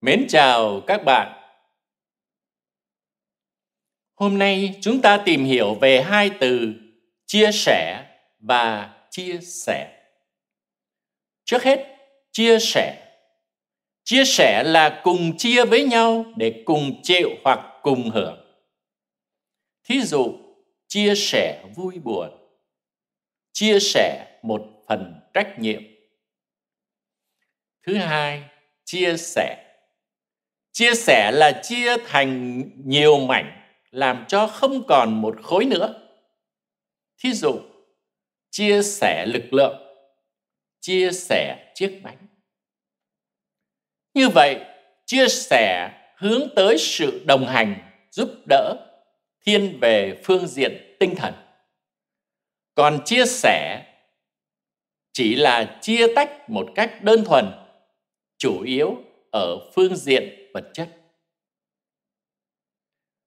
Mến chào các bạn! Hôm nay chúng ta tìm hiểu về hai từ chia sẻ và chia sẻ. Trước hết, chia sẻ. Chia sẻ là cùng chia với nhau để cùng chịu hoặc cùng hưởng. Thí dụ, chia sẻ vui buồn, chia sẻ một phần trách nhiệm. Thứ hai, chia sẻ chia sẻ là chia thành nhiều mảnh làm cho không còn một khối nữa thí dụ chia sẻ lực lượng chia sẻ chiếc bánh như vậy chia sẻ hướng tới sự đồng hành giúp đỡ thiên về phương diện tinh thần còn chia sẻ chỉ là chia tách một cách đơn thuần chủ yếu ở phương diện vật chất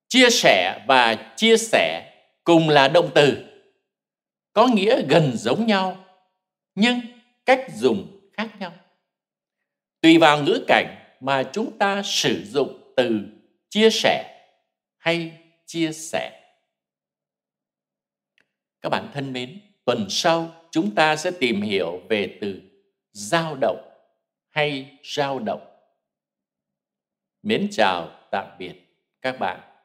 chia sẻ và chia sẻ cùng là động từ có nghĩa gần giống nhau nhưng cách dùng khác nhau tùy vào ngữ cảnh mà chúng ta sử dụng từ chia sẻ hay chia sẻ các bạn thân mến tuần sau chúng ta sẽ tìm hiểu về từ dao động hay dao động Mến chào, tạm biệt các bạn.